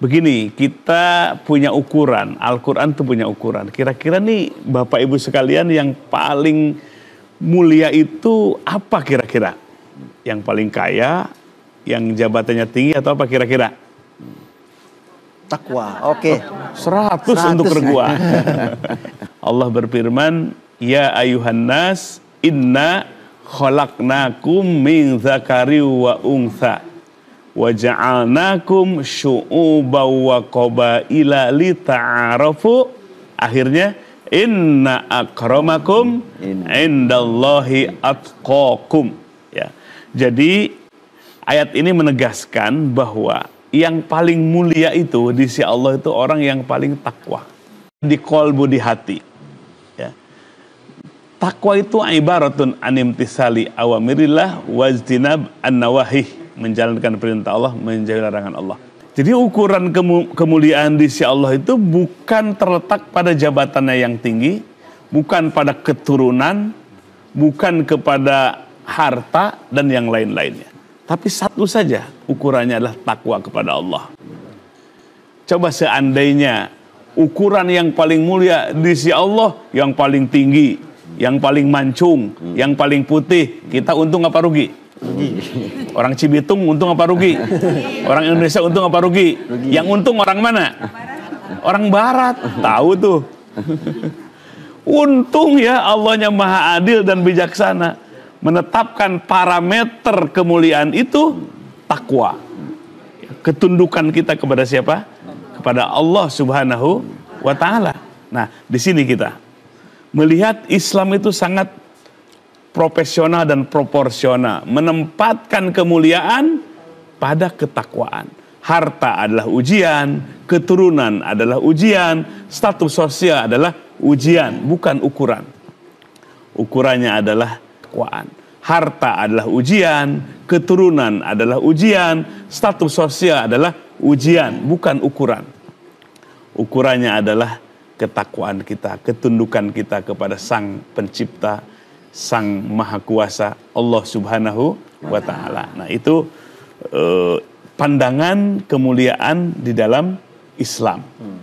begini, kita punya ukuran, Al-Quran itu punya ukuran. Kira-kira nih Bapak Ibu sekalian yang paling mulia itu apa kira-kira? Yang paling kaya, yang jabatannya tinggi atau apa kira-kira? Takwa, oke. Okay. 100, untuk regua. Allah berfirman, Ya ayuhannas, inna khalaqnakum min zakari wa ungsa waja'alnakum ja'alnakum wa qabaila lita'arafu akhirnya inna akramakum indallahi atqakum ya jadi ayat ini menegaskan bahwa yang paling mulia itu di sisi Allah itu orang yang paling takwa di kolbu di hati ya. takwa itu ibaratun animtisali awamirillah wajtinab an nawahih menjalankan perintah Allah, menjauhi larangan Allah. Jadi ukuran kemuliaan di sisi Allah itu bukan terletak pada jabatannya yang tinggi, bukan pada keturunan, bukan kepada harta dan yang lain-lainnya. Tapi satu saja ukurannya adalah takwa kepada Allah. Coba seandainya ukuran yang paling mulia di sisi Allah yang paling tinggi, yang paling mancung, yang paling putih, kita untung apa rugi? Rugi. Orang Cibitung untung apa rugi? Orang Indonesia untung apa rugi? rugi. Yang untung orang mana? Orang barat. Tahu tuh. Untung ya Allahnya maha adil dan bijaksana. Menetapkan parameter kemuliaan itu takwa. Ketundukan kita kepada siapa? Kepada Allah subhanahu wa ta'ala. Nah di sini kita melihat Islam itu sangat profesional dan proporsional, menempatkan kemuliaan pada ketakwaan. Harta adalah ujian, keturunan adalah ujian, status sosial adalah ujian, bukan ukuran. Ukurannya adalah ketakwaan. Harta adalah ujian, keturunan adalah ujian, status sosial adalah ujian, bukan ukuran. Ukurannya adalah ketakwaan kita, ketundukan kita kepada Sang Pencipta Sang Maha Kuasa Allah Subhanahu wa taala. Nah, itu eh, pandangan kemuliaan di dalam Islam. Hmm.